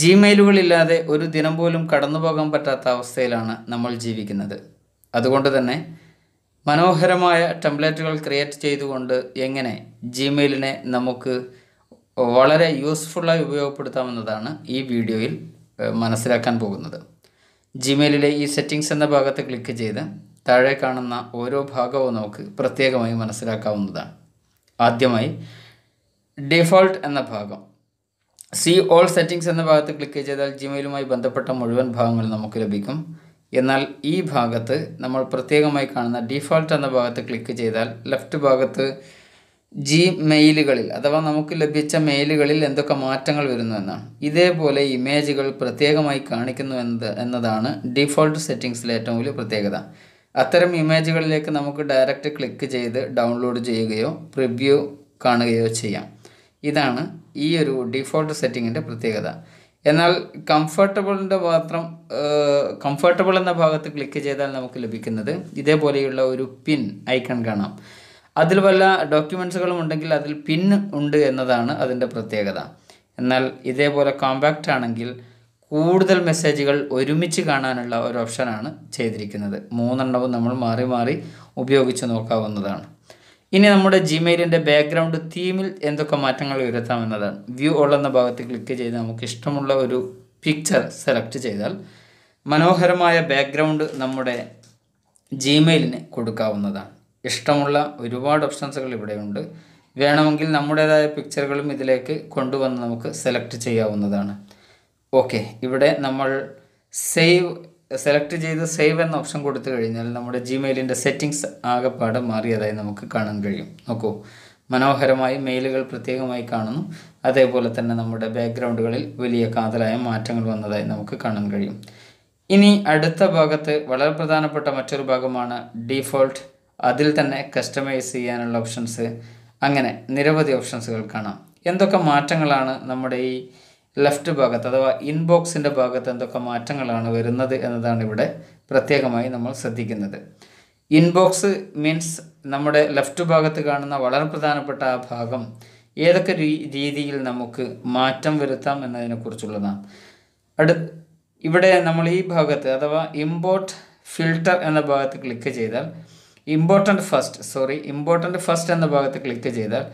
ജിമെയിലുകളില്ലാതെ ഒരു ദിനം പോലും കടന്നുപോകാൻ പറ്റാത്ത അവസ്ഥയിലാണ് നമ്മൾ ജീവിക്കുന്നത് അതുകൊണ്ട് തന്നെ മനോഹരമായ ടെംപ്ലേറ്റുകൾ ക്രിയേറ്റ് ചെയ്തുകൊണ്ട് എങ്ങനെ ജിമെയിലിനെ നമുക്ക് വളരെ യൂസ്ഫുള്ളായി ഉപയോഗപ്പെടുത്താമെന്നതാണ് ഈ വീഡിയോയിൽ മനസ്സിലാക്കാൻ പോകുന്നത് ജിമെയിലിലെ ഈ സെറ്റിങ്സ് എന്ന ഭാഗത്ത് ക്ലിക്ക് ചെയ്ത് താഴെ കാണുന്ന ഓരോ ഭാഗവും നമുക്ക് പ്രത്യേകമായി മനസ്സിലാക്കാവുന്നതാണ് ആദ്യമായി ഡിഫോൾട്ട് എന്ന ഭാഗം സി ഓൾ സെറ്റിംഗ്സ് എന്ന ഭാഗത്ത് ക്ലിക്ക് ചെയ്താൽ ജിമെയിലുമായി ബന്ധപ്പെട്ട മുഴുവൻ ഭാഗങ്ങൾ നമുക്ക് ലഭിക്കും എന്നാൽ ഈ ഭാഗത്ത് നമ്മൾ പ്രത്യേകമായി കാണുന്ന ഡിഫോൾട്ട് എന്ന ഭാഗത്ത് ക്ലിക്ക് ചെയ്താൽ ലെഫ്റ്റ് ഭാഗത്ത് ജി മെയിലുകളിൽ അഥവാ നമുക്ക് ലഭിച്ച മെയിലുകളിൽ എന്തൊക്കെ മാറ്റങ്ങൾ വരുന്നു എന്നാണ് ഇതേപോലെ ഇമേജുകൾ പ്രത്യേകമായി കാണിക്കുന്നു എന്നത് എന്നതാണ് ഡിഫോൾട്ട് സെറ്റിംഗ്സിലെ ഏറ്റവും വലിയ പ്രത്യേകത അത്തരം ഇമേജുകളിലേക്ക് നമുക്ക് ഡയറക്റ്റ് ക്ലിക്ക് ചെയ്ത് ഡൗൺലോഡ് ചെയ്യുകയോ പ്രിവ്യൂ കാണുകയോ ചെയ്യാം ഇതാണ് ഈ ഒരു ഡിഫോൾട്ട് സെറ്റിങ്ങിൻ്റെ പ്രത്യേകത എന്നാൽ കംഫർട്ടബിളിൻ്റെ മാത്രം കംഫർട്ടബിൾ എന്ന ഭാഗത്ത് ക്ലിക്ക് ചെയ്താൽ നമുക്ക് ലഭിക്കുന്നത് ഇതേപോലെയുള്ള ഒരു പിൻ ഐക്കൺ കാണാം അതിൽ വല്ല ഡോക്യുമെൻസുകളും ഉണ്ടെങ്കിൽ അതിൽ പിൻ ഉണ്ട് എന്നതാണ് അതിൻ്റെ പ്രത്യേകത എന്നാൽ ഇതേപോലെ കോമ്പാക്റ്റ് ആണെങ്കിൽ കൂടുതൽ മെസ്സേജുകൾ ഒരുമിച്ച് കാണാനുള്ള ഒരു ഓപ്ഷനാണ് ചെയ്തിരിക്കുന്നത് മൂന്നെണ്ണവും നമ്മൾ മാറി മാറി ഉപയോഗിച്ച് നോക്കാവുന്നതാണ് ഇനി നമ്മുടെ ജിമെയിലിൻ്റെ ബാക്ക്ഗ്രൗണ്ട് തീമിൽ എന്തൊക്കെ മാറ്റങ്ങൾ എന്നതാണ് വ്യൂ ഓൾ എന്ന ഭാഗത്ത് ക്ലിക്ക് ചെയ്ത് നമുക്ക് ഇഷ്ടമുള്ള ഒരു പിക്ചർ സെലക്ട് ചെയ്താൽ മനോഹരമായ ബാക്ക്ഗ്രൗണ്ട് നമ്മുടെ ജിമെയിലിന് കൊടുക്കാവുന്നതാണ് ഇഷ്ടമുള്ള ഒരുപാട് ഓപ്ഷൻസുകൾ ഇവിടെയുണ്ട് വേണമെങ്കിൽ നമ്മുടേതായ പിക്ചറുകളും ഇതിലേക്ക് കൊണ്ടുവന്ന് നമുക്ക് സെലക്ട് ചെയ്യാവുന്നതാണ് ഓക്കെ ഇവിടെ നമ്മൾ സേവ് സെലക്ട് ചെയ്ത് സേവ് എന്ന ഓപ്ഷൻ കൊടുത്തു കഴിഞ്ഞാൽ നമ്മുടെ ജിമെയിലിൻ്റെ സെറ്റിങ്സ് ആകെപ്പാടെ മാറിയതായി നമുക്ക് കാണാൻ കഴിയും നോക്കൂ മനോഹരമായി മെയിലുകൾ പ്രത്യേകമായി കാണുന്നു അതേപോലെ തന്നെ നമ്മുടെ ബാക്ക്ഗ്രൗണ്ടുകളിൽ വലിയ കാതലായ മാറ്റങ്ങൾ വന്നതായി നമുക്ക് കാണാൻ കഴിയും ഇനി അടുത്ത ഭാഗത്ത് വളരെ പ്രധാനപ്പെട്ട മറ്റൊരു ഭാഗമാണ് ഡീഫോൾട്ട് അതിൽ തന്നെ കസ്റ്റമൈസ് ചെയ്യാനുള്ള ഓപ്ഷൻസ് അങ്ങനെ നിരവധി ഓപ്ഷൻസുകൾ കാണാം എന്തൊക്കെ മാറ്റങ്ങളാണ് നമ്മുടെ ഈ ലെഫ്റ്റ് ഭാഗത്ത് അഥവാ ഇൻബോക്സിൻ്റെ ഭാഗത്ത് എന്തൊക്കെ മാറ്റങ്ങളാണ് വരുന്നത് എന്നതാണ് ഇവിടെ പ്രത്യേകമായി നമ്മൾ ശ്രദ്ധിക്കുന്നത് ഇൻബോക്സ് മീൻസ് നമ്മുടെ ലെഫ്റ്റ് ഭാഗത്ത് കാണുന്ന വളരെ പ്രധാനപ്പെട്ട ആ ഭാഗം ഏതൊക്കെ രീതിയിൽ നമുക്ക് മാറ്റം വരുത്താം എന്നതിനെക്കുറിച്ചുള്ളതാണ് അടു ഇവിടെ നമ്മൾ ഈ ഭാഗത്ത് അഥവാ ഇമ്പോർട്ട് ഫിൽട്ടർ എന്ന ഭാഗത്ത് ക്ലിക്ക് ചെയ്താൽ important first sorry important first എന്ന ഭാഗത്ത് ക്ലിക്ക് ചെയ്താൽ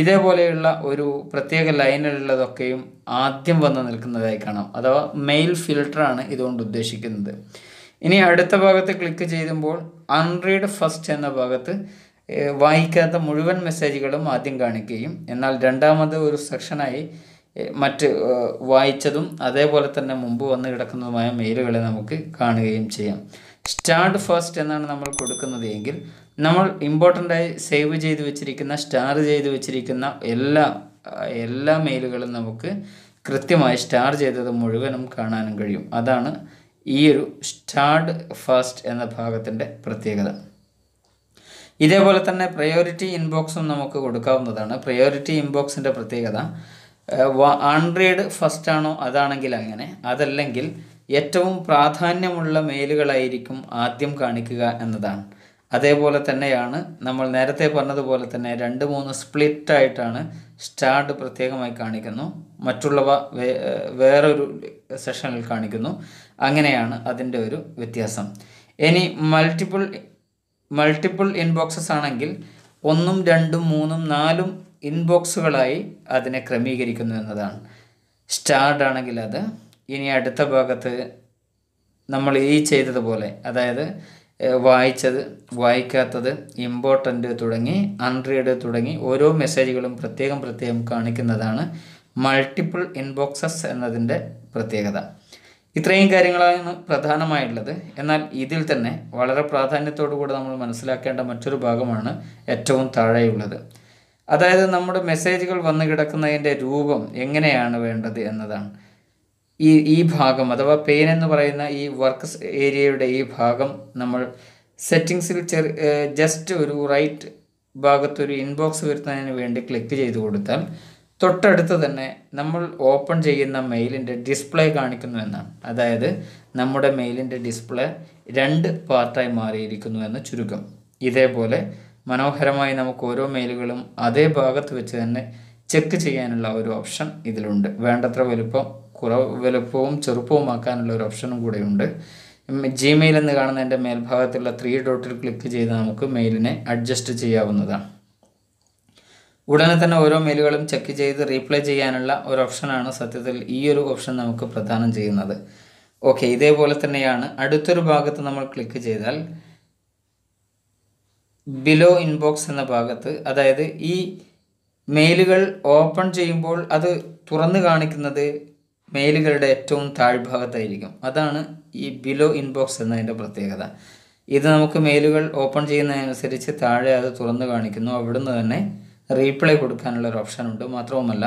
ഇതേപോലെയുള്ള ഒരു പ്രത്യേക ലൈനിലുള്ളതൊക്കെയും ആദ്യം വന്ന് നിൽക്കുന്നതായി കാണാം അഥവാ മെയിൽ ഫിൽട്ടറാണ് ഇതുകൊണ്ട് ഉദ്ദേശിക്കുന്നത് ഇനി അടുത്ത ഭാഗത്ത് ക്ലിക്ക് ചെയ്യുമ്പോൾ അൺറീഡ് ഫസ്റ്റ് എന്ന ഭാഗത്ത് വായിക്കാത്ത മുഴുവൻ മെസ്സേജുകളും ആദ്യം കാണിക്കുകയും എന്നാൽ രണ്ടാമത് ഒരു സെക്ഷനായി മറ്റ് വായിച്ചതും അതേപോലെ തന്നെ മുമ്പ് വന്ന് കിടക്കുന്നതുമായ മെയിലുകളെ നമുക്ക് കാണുകയും ചെയ്യാം സ്റ്റാർഡ് ഫസ്റ്റ് എന്നാണ് നമ്മൾ കൊടുക്കുന്നത് എങ്കിൽ നമ്മൾ ഇമ്പോർട്ടൻ്റായി സേവ് ചെയ്ത് വെച്ചിരിക്കുന്ന സ്റ്റാർ ചെയ്ത് വെച്ചിരിക്കുന്ന എല്ലാ എല്ലാ മെയിലുകളും നമുക്ക് കൃത്യമായി സ്റ്റാർ ചെയ്തത് മുഴുവനും കാണാനും കഴിയും അതാണ് ഈ ഒരു സ്റ്റാർഡ് ഫസ്റ്റ് എന്ന ഭാഗത്തിൻ്റെ പ്രത്യേകത ഇതേപോലെ തന്നെ പ്രയോറിറ്റി ഇൻബോക്സും നമുക്ക് കൊടുക്കാവുന്നതാണ് പ്രയോറിറ്റി ഇൻബോക്സിൻ്റെ പ്രത്യേകത റീഡ് ഫസ്റ്റ് ആണോ അതാണെങ്കിൽ അങ്ങനെ അതല്ലെങ്കിൽ ഏറ്റവും പ്രാധാന്യമുള്ള മെയിലുകളായിരിക്കും ആദ്യം കാണിക്കുക എന്നതാണ് അതേപോലെ തന്നെയാണ് നമ്മൾ നേരത്തെ പറഞ്ഞതുപോലെ തന്നെ രണ്ട് മൂന്ന് സ്പ്ലിറ്റ് ആയിട്ടാണ് സ്റ്റാർട്ട് പ്രത്യേകമായി കാണിക്കുന്നു മറ്റുള്ളവ വേറൊരു സെഷനിൽ കാണിക്കുന്നു അങ്ങനെയാണ് അതിൻ്റെ ഒരു വ്യത്യാസം ഇനി മൾട്ടിപ്പിൾ മൾട്ടിപ്പിൾ ഇൻബോക്സസ് ആണെങ്കിൽ ഒന്നും രണ്ടും മൂന്നും നാലും ഇൻബോക്സുകളായി അതിനെ ക്രമീകരിക്കുന്നു എന്നതാണ് സ്റ്റാർഡ് ആണെങ്കിൽ അത് ഇനി അടുത്ത ഭാഗത്ത് നമ്മൾ ഈ ചെയ്തതുപോലെ അതായത് വായിച്ചത് വായിക്കാത്തത് ഇമ്പോർട്ടൻ്റ് തുടങ്ങി അൺറീഡ് തുടങ്ങി ഓരോ മെസ്സേജുകളും പ്രത്യേകം പ്രത്യേകം കാണിക്കുന്നതാണ് മൾട്ടിപ്പിൾ ഇൻബോക്സസ് എന്നതിൻ്റെ പ്രത്യേകത ഇത്രയും കാര്യങ്ങളാണ് പ്രധാനമായിട്ടുള്ളത് എന്നാൽ ഇതിൽ തന്നെ വളരെ കൂടെ നമ്മൾ മനസ്സിലാക്കേണ്ട മറ്റൊരു ഭാഗമാണ് ഏറ്റവും താഴെയുള്ളത് അതായത് നമ്മുടെ മെസ്സേജുകൾ വന്നു കിടക്കുന്നതിൻ്റെ രൂപം എങ്ങനെയാണ് വേണ്ടത് എന്നതാണ് ഈ ഈ ഭാഗം അഥവാ പെയിൻ എന്ന് പറയുന്ന ഈ വർക്ക് ഏരിയയുടെ ഈ ഭാഗം നമ്മൾ സെറ്റിങ്സിൽ ചെറു ജസ്റ്റ് ഒരു റൈറ്റ് ഭാഗത്തൊരു ഇൻബോക്സ് വരുത്തുന്നതിന് വേണ്ടി ക്ലിക്ക് ചെയ്ത് കൊടുത്താൽ തൊട്ടടുത്ത് തന്നെ നമ്മൾ ഓപ്പൺ ചെയ്യുന്ന മെയിലിൻ്റെ ഡിസ്പ്ലേ കാണിക്കുന്നു എന്നാണ് അതായത് നമ്മുടെ മെയിലിൻ്റെ ഡിസ്പ്ലേ രണ്ട് പാർട്ടായി മാറിയിരിക്കുന്നു എന്ന് ചുരുക്കം ഇതേപോലെ മനോഹരമായി നമുക്ക് ഓരോ മെയിലുകളും അതേ ഭാഗത്ത് വെച്ച് തന്നെ ചെക്ക് ചെയ്യാനുള്ള ഒരു ഓപ്ഷൻ ഇതിലുണ്ട് വേണ്ടത്ര വലുപ്പം കുറവ് വലുപ്പവും ചെറുപ്പവുമാക്കാനുള്ള ഒരു ഓപ്ഷനും കൂടെയുണ്ട് ജിമെയിൽ എന്ന് കാണുന്ന എൻ്റെ മേൽഭാഗത്തുള്ള ത്രീ ഡോട്ടിൽ ക്ലിക്ക് ചെയ്ത് നമുക്ക് മെയിലിനെ അഡ്ജസ്റ്റ് ചെയ്യാവുന്നതാണ് ഉടനെ തന്നെ ഓരോ മെയിലുകളും ചെക്ക് ചെയ്ത് റീപ്ലൈ ചെയ്യാനുള്ള ഒരു ഓപ്ഷനാണ് സത്യത്തിൽ ഈ ഒരു ഓപ്ഷൻ നമുക്ക് പ്രദാനം ചെയ്യുന്നത് ഓക്കെ ഇതേപോലെ തന്നെയാണ് അടുത്തൊരു ഭാഗത്ത് നമ്മൾ ക്ലിക്ക് ചെയ്താൽ ബിലോ ഇൻബോക്സ് എന്ന ഭാഗത്ത് അതായത് ഈ മെയിലുകൾ ഓപ്പൺ ചെയ്യുമ്പോൾ അത് തുറന്നു കാണിക്കുന്നത് മെയിലുകളുടെ ഏറ്റവും താഴ്ഭാഗത്തായിരിക്കും അതാണ് ഈ ബിലോ ഇൻബോക്സ് എന്നതിൻ്റെ പ്രത്യേകത ഇത് നമുക്ക് മെയിലുകൾ ഓപ്പൺ ചെയ്യുന്നതിനനുസരിച്ച് താഴെ അത് തുറന്നു കാണിക്കുന്നു അവിടുന്ന് തന്നെ റീപ്ലൈ കൊടുക്കാനുള്ള ഒരു ഓപ്ഷൻ ഉണ്ട് മാത്രവുമല്ല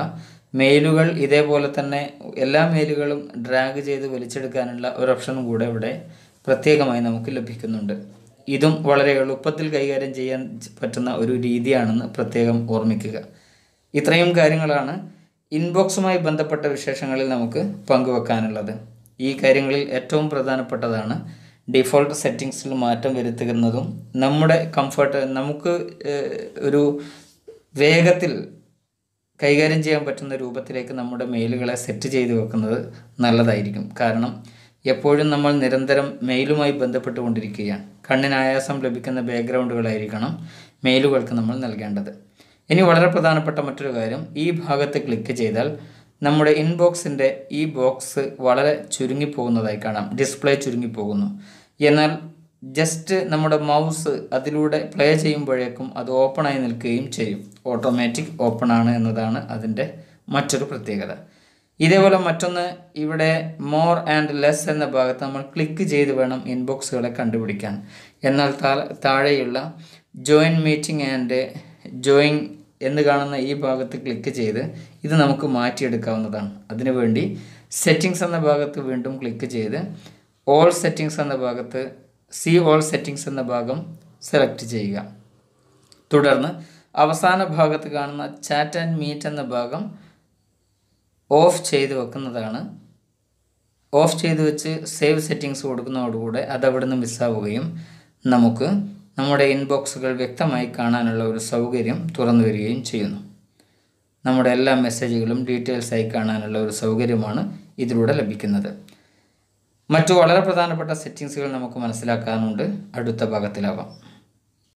മെയിലുകൾ ഇതേപോലെ തന്നെ എല്ലാ മെയിലുകളും ഡ്രാഗ് ചെയ്ത് വലിച്ചെടുക്കാനുള്ള ഒരു ഓപ്ഷനും കൂടെ ഇവിടെ പ്രത്യേകമായി നമുക്ക് ലഭിക്കുന്നുണ്ട് ഇതും വളരെ എളുപ്പത്തിൽ കൈകാര്യം ചെയ്യാൻ പറ്റുന്ന ഒരു രീതിയാണെന്ന് പ്രത്യേകം ഓർമ്മിക്കുക ഇത്രയും കാര്യങ്ങളാണ് ഇൻബോക്സുമായി ബന്ധപ്പെട്ട വിശേഷങ്ങളിൽ നമുക്ക് പങ്കുവെക്കാനുള്ളത് ഈ കാര്യങ്ങളിൽ ഏറ്റവും പ്രധാനപ്പെട്ടതാണ് ഡിഫോൾട്ട് സെറ്റിംഗ്സിൽ മാറ്റം വരുത്തുന്നതും നമ്മുടെ കംഫർട്ട് നമുക്ക് ഒരു വേഗത്തിൽ കൈകാര്യം ചെയ്യാൻ പറ്റുന്ന രൂപത്തിലേക്ക് നമ്മുടെ മെയിലുകളെ സെറ്റ് ചെയ്തു വെക്കുന്നത് നല്ലതായിരിക്കും കാരണം എപ്പോഴും നമ്മൾ നിരന്തരം മെയിലുമായി ബന്ധപ്പെട്ടുകൊണ്ടിരിക്കുകയാണ് കണ്ണിനായാസം ലഭിക്കുന്ന ബാക്ക്ഗ്രൗണ്ടുകളായിരിക്കണം മെയിലുകൾക്ക് നമ്മൾ നൽകേണ്ടത് ഇനി വളരെ പ്രധാനപ്പെട്ട മറ്റൊരു കാര്യം ഈ ഭാഗത്ത് ക്ലിക്ക് ചെയ്താൽ നമ്മുടെ ഇൻബോക്സിൻ്റെ ഈ ബോക്സ് വളരെ ചുരുങ്ങിപ്പോകുന്നതായി കാണാം ഡിസ്പ്ലേ ചുരുങ്ങിപ്പോകുന്നു എന്നാൽ ജസ്റ്റ് നമ്മുടെ മൗസ് അതിലൂടെ പ്ലേ ചെയ്യുമ്പോഴേക്കും അത് ഓപ്പണായി നിൽക്കുകയും ചെയ്യും ഓട്ടോമാറ്റിക് ഓപ്പൺ ആണ് എന്നതാണ് അതിൻ്റെ മറ്റൊരു പ്രത്യേകത ഇതേപോലെ മറ്റൊന്ന് ഇവിടെ മോർ ആൻഡ് ലെസ് എന്ന ഭാഗത്ത് നമ്മൾ ക്ലിക്ക് ചെയ്ത് വേണം ഇൻബോക്സുകളെ കണ്ടുപിടിക്കാൻ എന്നാൽ താഴെയുള്ള ജോയിൻ മീറ്റിംഗ് ആൻഡ് ജോയിൻ എന്ന് കാണുന്ന ഈ ഭാഗത്ത് ക്ലിക്ക് ചെയ്ത് ഇത് നമുക്ക് മാറ്റിയെടുക്കാവുന്നതാണ് അതിനുവേണ്ടി സെറ്റിങ്സ് എന്ന ഭാഗത്ത് വീണ്ടും ക്ലിക്ക് ചെയ്ത് ഓൾ സെറ്റിങ്സ് എന്ന ഭാഗത്ത് സി ഓൾ സെറ്റിങ്സ് എന്ന ഭാഗം സെലക്ട് ചെയ്യുക തുടർന്ന് അവസാന ഭാഗത്ത് കാണുന്ന ചാറ്റ് ആൻഡ് മീറ്റ് എന്ന ഭാഗം ഓഫ് ചെയ്ത് വെക്കുന്നതാണ് ഓഫ് ചെയ്ത് വെച്ച് സേവ് സെറ്റിങ്സ് കൊടുക്കുന്നതോടുകൂടെ അതവിടുന്ന് മിസ്സാവുകയും നമുക്ക് നമ്മുടെ ഇൻബോക്സുകൾ വ്യക്തമായി കാണാനുള്ള ഒരു സൗകര്യം തുറന്നു വരികയും ചെയ്യുന്നു നമ്മുടെ എല്ലാ മെസ്സേജുകളും ഡീറ്റെയിൽസായി കാണാനുള്ള ഒരു സൗകര്യമാണ് ഇതിലൂടെ ലഭിക്കുന്നത് മറ്റു വളരെ പ്രധാനപ്പെട്ട സെറ്റിങ്സുകൾ നമുക്ക് മനസ്സിലാക്കാനുണ്ട് അടുത്ത ഭാഗത്തിലാവാം